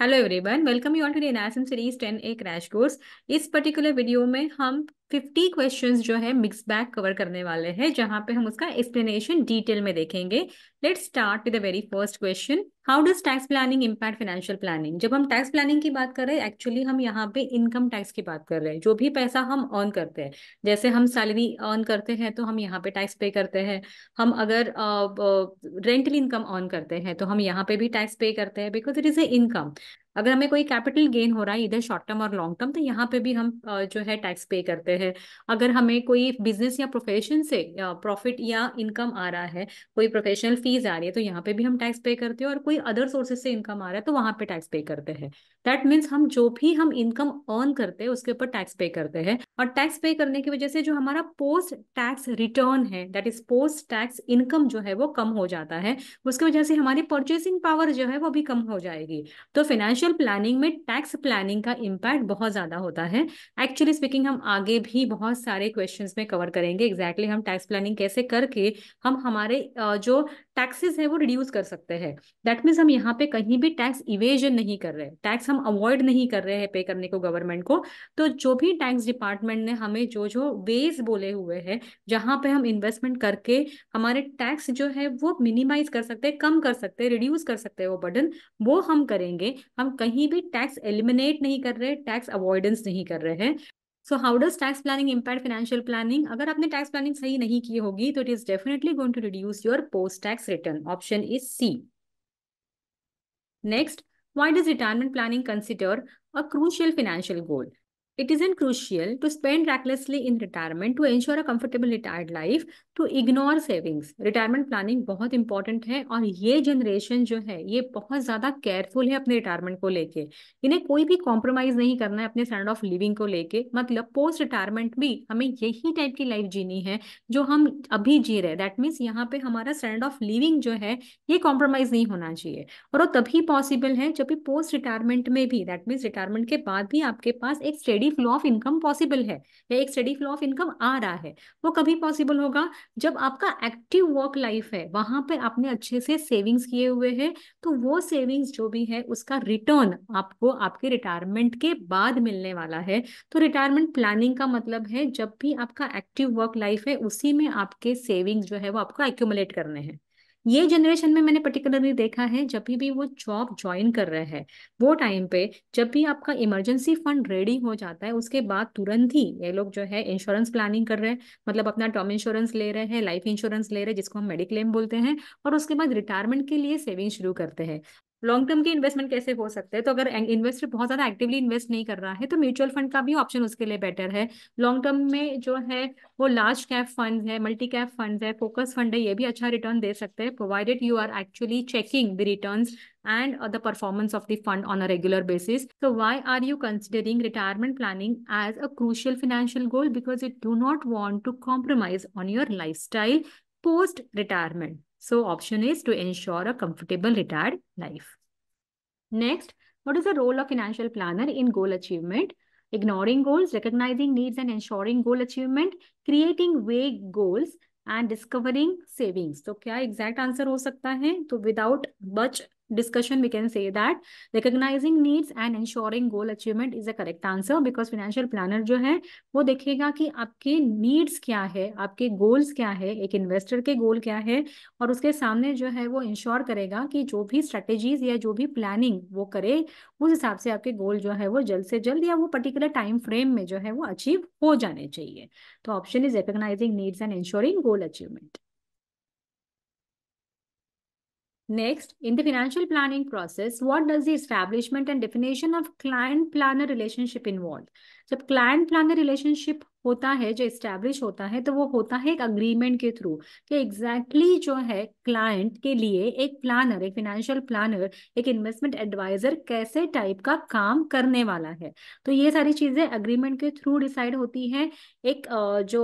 Hello everyone welcome you all to the NISM series 10 A crash course इस particular video में हम fifty question जो है mix bag cover करने वाले हैं जहां पे हम उसका एक्सप्लेनेशन डिटेल में देखेंगे let start with the very first question how does tax planning impact financial planning जब हम टैक्स प्लानिंग की बात कर रहे हैं एक्चुअली हम यहाँ पे इनकम टैक्स की बात कर रहे हैं जो भी पैसा हम अर्न करते हैं जैसे हम सैलरी अर्न करते हैं तो हम यहाँ पे टैक्स पे करते हैं हम अगर रेंटल इनकम अर्न करते हैं तो हम यहाँ पे भी टैक्स पे करते हैं because it is a income अगर हमें कोई कैपिटल गेन हो रहा है इधर शॉर्ट टर्म और लॉन्ग टर्म तो यहाँ पे भी हम जो है टैक्स पे करते हैं अगर हमें कोई बिजनेस या प्रोफेशन से प्रॉफिट या इनकम आ रहा है कोई प्रोफेशनल फीस आ रही है तो यहाँ पे भी हम टैक्स पे करते हैं और कोई अदर सोर्सेज से इनकम आ रहा है तो वहां पे टैक्स पे करते हैं दैट मीन्स हम जो भी हम इनकम अर्न करते हैं उसके ऊपर टैक्स पे करते हैं और टैक्स पे करने की वजह से जो हमारा पोस्ट टैक्स रिटर्न है that is post tax income जो है वो कम हो जाता है उसकी वजह से हमारी परचेसिंग पावर जो है वो भी कम हो जाएगी तो फिनेंशियल फाइनेंशियल प्लानिंग में टैक्स प्लानिंग का इम्पैक्ट बहुत ज़्यादा होता है एक्चुअली स्पीकिंग हम आगे भी बहुत सारे क्वेश्चन में कवर करेंगे एग्जैक्टली exactly हम टैक्स प्लानिंग कैसे करके हम हमारे जो टैक्सेस है वो रिड्यूस कर सकते हैं दैट मीन्स हम यहाँ पे कहीं भी टैक्स इवेजन नहीं कर रहे टैक्स हम अवॉइड नहीं कर रहे हैं पे करने को गवर्नमेंट को तो जो भी टैक्स डिपार्टमेंट ने हमें जो जो वेज बोले हुए हैं जहाँ पे हम इन्वेस्टमेंट करके हमारे टैक्स जो है वो मिनिमाइज कर सकते हैं कम कर सकते हैं रिड्यूस कर सकते हैं वो बर्डन वो हम करेंगे हम कहीं भी टैक्स एलिमिनेट नहीं कर रहे टैक्स अवॉइडेंस नहीं कर रहे हैं so how does tax planning impact financial planning अगर आपने टैक्स प्लानिंग सही नहीं की होगी तो it is definitely going to reduce your post tax return option is C next why does retirement planning consider a crucial financial goal It isn't crucial to spend recklessly in retirement to ensure a comfortable retired life, to ignore savings. Retirement planning बहुत important है और ये generation जो है ये बहुत ज़्यादा careful है अपने retirement को लेके इन्हें कोई भी compromise नहीं करना है अपने standard of living को लेके मतलब post retirement भी हमें यही type की life जीनी है जो हम अभी जी रहे that means यहाँ पे हमारा standard of living जो है ये compromise नहीं होना चाहिए और वो तभी पॉसिबल है जब भी पोस्ट रिटायरमेंट में भी दैट मीन्स रिटायरमेंट के बाद भी आपके पास एक steady steady flow of income possible है या एक स्टडी फ्लो ऑफ इनकम आ रहा है वो कभी पॉसिबल होगा जब आपका एक्टिव वर्क लाइफ है वहां पे आपने अच्छे से सेविंग्स किए हुए हैं तो वो सेविंग्स जो भी है उसका रिटर्न आपको आपके रिटायरमेंट के बाद मिलने वाला है तो रिटायरमेंट प्लानिंग का मतलब है जब भी आपका एक्टिव वर्क लाइफ है उसी में आपके सेविंग्स जो है वो आपको एक्यूमुलेट करने हैं ये जनरेशन में मैंने पर्टिकुलरली देखा है जब भी वो जॉब ज्वाइन कर रहे हैं वो टाइम पे जब भी आपका इमरजेंसी फंड रेडी हो जाता है उसके बाद तुरंत ही ये लोग जो है इंश्योरेंस प्लानिंग कर रहे हैं मतलब अपना टर्म इंश्योरेंस ले रहे हैं लाइफ इंश्योरेंस ले रहे हैं जिसको हम मेडिक्लेम बोलते हैं और उसके बाद रिटायरमेंट के लिए सेविंग शुरू करते हैं लॉन्ग टर्म के इन्वेस्टमेंट कैसे हो सकते हैं तो अगर इन्वेस्टर बहुत ज्यादा एक्टिवली इन्वेस्ट नहीं कर रहा है तो म्यूचुअल फंड का भी ऑप्शन उसके लिए बेटर है लॉन्ग टर्म में जो है वो लार्ज कैप फंड है मल्टी कैप फंड है फोकस फंड है ये भी अच्छा रिटर्न दे सकते हैं provided you are actually checking the return and the performance of the fund on a regular basis तो why are you considering retirement planning as a crucial financial goal because you do not want to compromise on your lifestyle post retirement So option is to ensure a comfortable retired life. Next, what is the role of financial planner in goal achievement? Ignoring goals, recognizing needs and ensuring goal achievement, creating vague goals and discovering savings. So क्या exact answer हो सकता है? तो without much discussion, we can say that recognizing needs and ensuring goal achievement is the correct answer because financial planner जो है वो देखेगा कि आपके needs क्या है आपके goals क्या है एक investor के goal क्या है और उसके सामने जो है वो इंश्योर करेगा कि जो भी स्ट्रेटेजीज या जो भी प्लानिंग वो करे उस हिसाब से आपके गोल जो है वो जल्द से जल्द या वो पर्टिकुलर टाइम फ्रेम में जो है वो अचीव हो जाने चाहिए तो option is recognising needs and ensuring goal achievement Next, in the financial planning process, what does the establishment and definition of client-planner relationship involve? So client-planner relationship होता है जो इस्टेब्लिश होता है तो वो होता है एक अग्रीमेंट के थ्रू कि एग्जैक्टली exactly जो है क्लाइंट के लिए एक प्लानर एक फिनेंशियल प्लानर एक इन्वेस्टमेंट एडवाइजर कैसे टाइप का काम करने वाला है तो ये सारी चीजें अग्रीमेंट के थ्रू डिसाइड होती है एक जो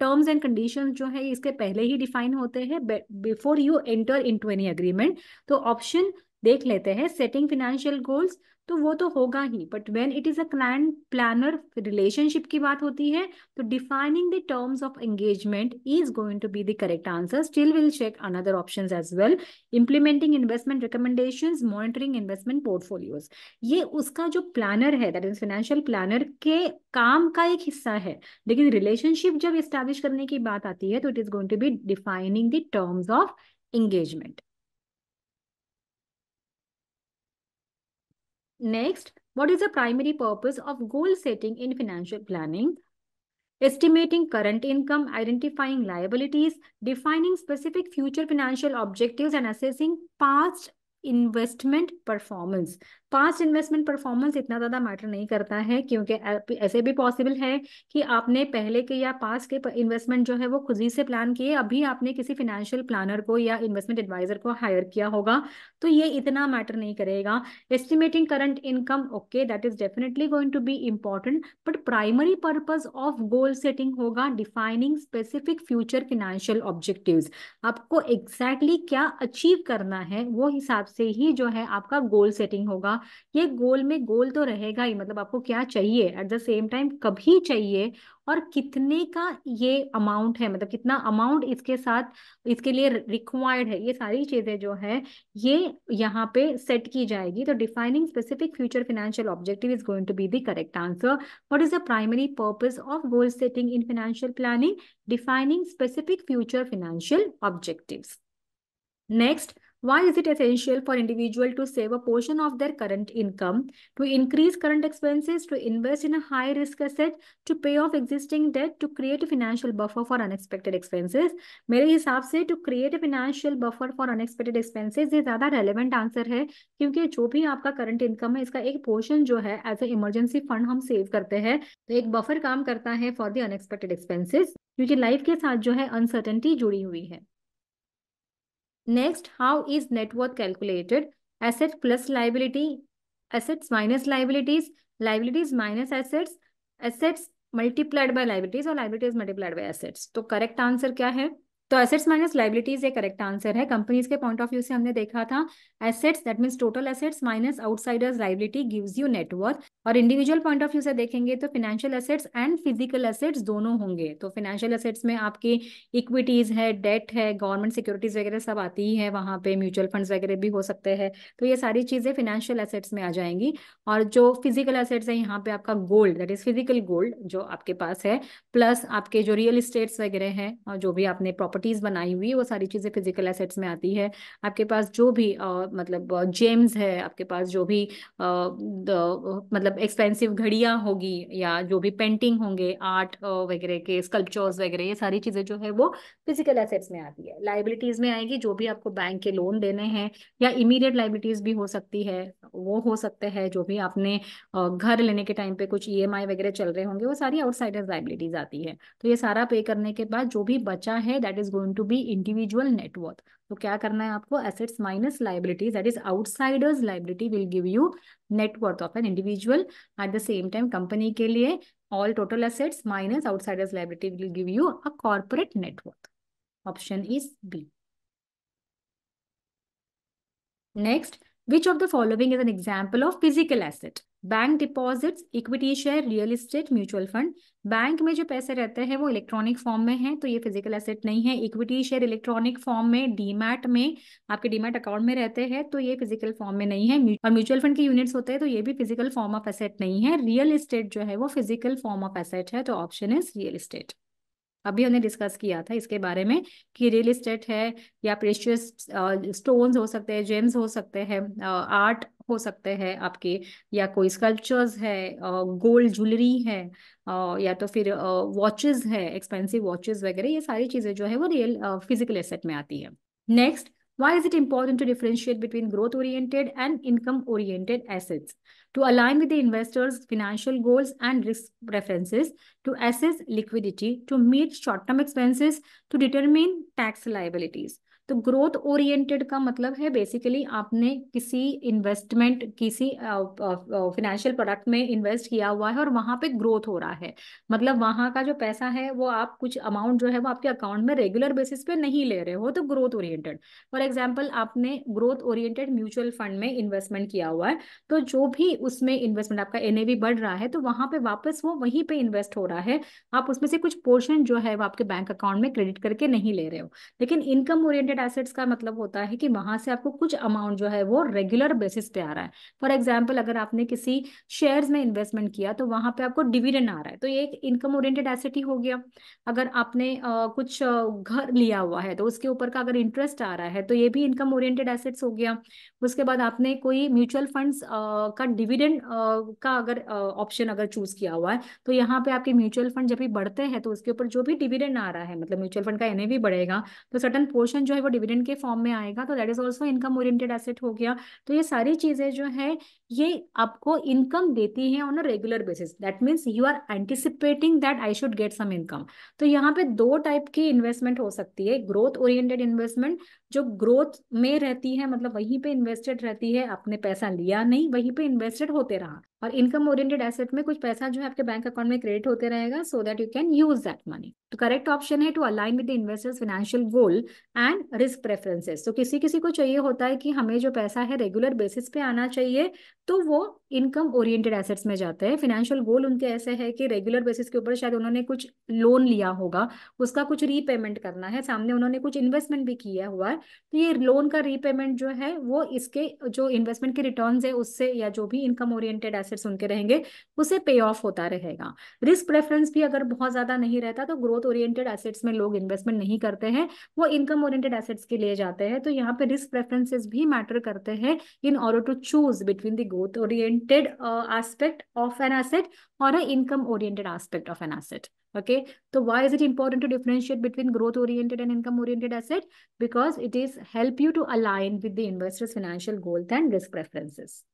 टर्म्स एंड कंडीशन जो है इसके पहले ही डिफाइन होते हैं before you enter in any agreement तो ऑप्शन देख लेते हैं सेटिंग फिनेंशियल गोल्स तो वो तो होगा ही but when it is a client planner relationship की बात होती है तो defining the terms of engagement is going to be the correct answer still will check another option as well implementing investment recommendation monitoring investment portfolios ये उसका जो planner है that is financial planner के काम का एक हिस्सा है लेकिन रिलेशनशिप जब इस्टेब्लिश करने की बात आती है तो it is going to be defining the terms of engagement Next, what is the primary purpose of goal setting in financial planning? Estimating current income, identifying liabilities, defining specific future financial objectives, and assessing past investment performance. Past investment performance इतना ज़्यादा matter नहीं करता है क्योंकि ऐसे भी possible है कि आपने पहले के या पास्ट के इन्वेस्टमेंट जो है वो खुद ही से प्लान किए अभी आपने किसी फाइनेंशियल प्लानर को या इन्वेस्टमेंट एडवाइजर को हायर किया होगा तो ये इतना मैटर नहीं करेगा estimating current income okay that is definitely going to be important but primary purpose of goal setting होगा defining specific future financial objective आपको एग्जैक्टली exactly क्या अचीव करना है वो हिसाब से ही जो है आपका गोल सेटिंग होगा ये गोल में गोल तो रहेगा ही मतलब आपको क्या चाहिए एट द सेम टाइम कभी चाहिए और कितने का ये अमाउंट है मतलब कितना अमाउंट इसके साथ इसके लिए रिक्वायर्ड है ये सारी चीजें जो है ये यहाँ पे सेट की जाएगी तो defining specific future financial objective is going to be the correct answer what is the primary purpose of goal setting in financial planning defining specific future financial objective next Why is it essential for individual to save a portion of their current income, to increase current expenses, to invest in a high risk asset, to pay off existing debt, to create a financial buffer for unexpected expenses? मेरे हिसाब से to create a financial buffer for unexpected expenses ये ज़्यादा relevant answer है क्योंकि जो भी आपका current income है इसका एक portion जो है as a emergency fund हम save करते हैं तो एक buffer काम करता है for the unexpected expenses क्योंकि लाइफ के साथ जो है अनसर्टेनिटी जुड़ी हुई है Next, how is net worth calculated? Asset plus liability, assets minus liabilities, liabilities minus assets, assets multiplied by liabilities और liabilities multiplied by assets. तो correct answer क्या है? तो एसेट्स माइनस लाइबिलिटीज ये करेक्ट आंसर है कंपनीज के point of view से हमने देखा था assets that mean total assets minus outsiders liability gives you net worth और इंडिविजुअल पॉइंट ऑफ व्यू से देखेंगे तो financial assets and physical assets दोनों होंगे तो फिनेंशियल एसेट्स में आपकी इक्विटीज है डेट है गवर्नमेंट सिक्योरिटीज वगैरह सब आती ही है वहां पे म्यूचुअल फंड वगैरह भी हो सकते हैं तो ये सारी चीजें फिनेंशियल एसेट्स में आ जाएंगी और जो फिजिकल एसेट्स है यहाँ पे आपका gold that is physical gold जो आपके पास है प्लस आपके जो रियल इस्टेट्स वगैरह है और जो भी आपने प्रॉपर्टी प्रॉपर्टीज बनाई हुई वो सारी चीजें फिजिकल एसेट्स में आती है आपके पास जो भी आ, मतलब जेम्स है आपके पास जो भी आ, द, मतलब एक्सपेंसिव घड़ियां होगी या जो भी पेंटिंग होंगे आर्ट वगैरह के स्कल्पचर्स वगैरह ये सारी चीजें जो है वो फिजिकल एसेट्स में आती है लाइबिलिटीज में आएगी जो भी आपको बैंक के लोन देने हैं या इमीडिएट लाइबिलिटीज भी हो सकती है वो हो सकते हैं जो भी आपने घर लेने के टाइम पे कुछ ई e वगैरह चल रहे होंगे वो सारी आउटसाइडर्स लाइबिलिटीज आती है तो ये सारा पे करने के बाद जो भी बचा है that is is going to be individual net worth. So, क्या karna है आपको assets minus liabilities that is outsiders liability will give you net worth of an individual at the same time company के all total assets minus outsiders liability will give you a corporate net worth. Option is B. Next, which of the following is an example of physical asset? Bank deposits equity share real estate mutual fund bank में जो पैसे रहते हैं वो electronic form में है तो ये फिजिकल एसेट नहीं है इक्विटी शेयर इलेक्ट्रॉनिक फॉर्म में डीमैट में आपके डीमैट अकाउंट में रहते हैं तो ये फिजिकल फॉर्म में नहीं है और म्यूचुअल फंड के यूनिट्स होते हैं तो ये भी फिजिकल फॉर्म ऑफ एसेट नहीं है रियल इस्टेट जो है वो फिजिकल फॉर्म ऑफ एसेट है तो ऑप्शन इज रियल इस्टेट अभी हमने डिस्कस किया था इसके बारे में कि रियल इस्टेट है या प्रेशियस स्टोन्स हो सकते हैं जेम्स हो सकते हैं आर्ट हो सकते हैं आपके या कोई स्कल्पचर्स है गोल्ड ज्वेलरी है या तो फिर वॉचेस है एक्सपेंसिव वॉचेस वगैरह ये सारी चीजें जो है वो रियल फिजिकल एसेट में आती है next why is it important to differentiate between growth oriented and income oriented assets to align with the investors financial goals and risk preferences to assess liquidity to meet short term expenses to determine tax liabilities तो growth oriented का मतलब है basically आपने किसी investment किसी financial product में invest किया हुआ है और वहां पे ग्रोथ हो रहा है मतलब वहां का जो पैसा है वो आप कुछ अमाउंट जो है वो आपके अकाउंट में रेगुलर बेसिस पे नहीं ले रहे हो तो ग्रोथ ओरिएंटेड फॉर एग्जाम्पल आपने ग्रोथ ओरिएंटेड म्यूचुअल फंड में इन्वेस्टमेंट किया हुआ है तो जो भी उसमें इन्वेस्टमेंट आपका एन बढ़ रहा है तो वहां पर वापस वो वहीं पे इन्वेस्ट हो रहा है आप उसमें से कुछ पोर्शन जो है वो आपके बैंक अकाउंट में क्रेडिट करके नहीं ले रहे हो लेकिन इनकम ओरिएंटेड मार्केट एसेट्स का मतलब होता है कि वहां से आपको कुछ अमाउंट जो है वो रेगुलर बेसिस पे आ रहा है फॉर एग्जाम्पल अगर आपने किसी शेयर्स में इन्वेस्टमेंट किया तो वहां पे आपको डिविडेंड आ रहा है तो ये एक इनकम ओरिएंटेड एसेट ही हो गया अगर आपने आ, कुछ घर लिया हुआ है तो उसके ऊपर का अगर इंटरेस्ट आ रहा है तो ये भी इनकम ओरिएंटेड एसेट्स हो गया उसके बाद आपने कोई म्यूचुअल फंड का डिविडेंड का अगर ऑप्शन अगर चूज किया हुआ है तो यहाँ पे आपके म्यूचुअल फंड जब भी बढ़ते हैं तो उसके ऊपर जो भी डिविडेंड आ रहा है मतलब म्यूचुअल फंड का एनएवी बढ़ेगा तो सर्टन पोर्शन जो है वो डिविडेंड के फॉर्म में आएगा तो that is also income oriented asset हो गया तो ये सारी चीजें जो है ये आपको इनकम देती है on a regular basis that means you are anticipating that I should get some income तो यहाँ पे दो टाइप की इन्वेस्टमेंट हो सकती है ग्रोथ ओरिएंटेड इन्वेस्टमेंट जो ग्रोथ में रहती है मतलब वहीं पे इन्वेस्टेड रहती है आपने पैसा लिया नहीं वहीं पे इन्वेस्टेड होते रहा और इनकम ओरिएंटेड एसेट में कुछ पैसा जो है आपके बैंक अकाउंट में क्रेडिट होते रहेगा so that you can use that money तो करेक्ट ऑप्शन है to align with the investors financial goal and risk preferences तो किसी किसी को चाहिए होता है कि हमें जो पैसा है रेगुलर बेसिस पे आना चाहिए तो वो इनकम ओरिएंटेड एसेट्स में जाते हैं फिनेंशियल गोल उनके ऐसे है कि रेगुलर बेसिस के ऊपर शायद उन्होंने कुछ लोन लिया होगा उसका कुछ रीपेमेंट करना है सामने उन्होंने कुछ इन्वेस्टमेंट भी किया हुआ है तो ये लोन का रीपेमेंट जो है वो इसके जो इन्वेस्टमेंट के रिटर्न है उससे या जो भी इनकम ओरिएंटेड एसेट्स उनके रहेंगे उसे पे ऑफ होता रहेगा रिस्क प्रेफरेंस भी अगर बहुत ज्यादा नहीं रहता तो ग्रोथ ओरिएंटेड एसेट्स में लोग इन्वेस्टमेंट नहीं करते हैं वो इनकम ओरिएंटेड एसेट्स के लिए जाते हैं तो यहाँ पे रिस्क प्रेफरेंसेज भी मैटर करते हैं in order to choose between the growth oriented uh, aspect of an asset or an income oriented aspect of an asset okay so why is it important to differentiate between growth oriented and income oriented asset because it is help you to align with the investor's financial goals and risk preferences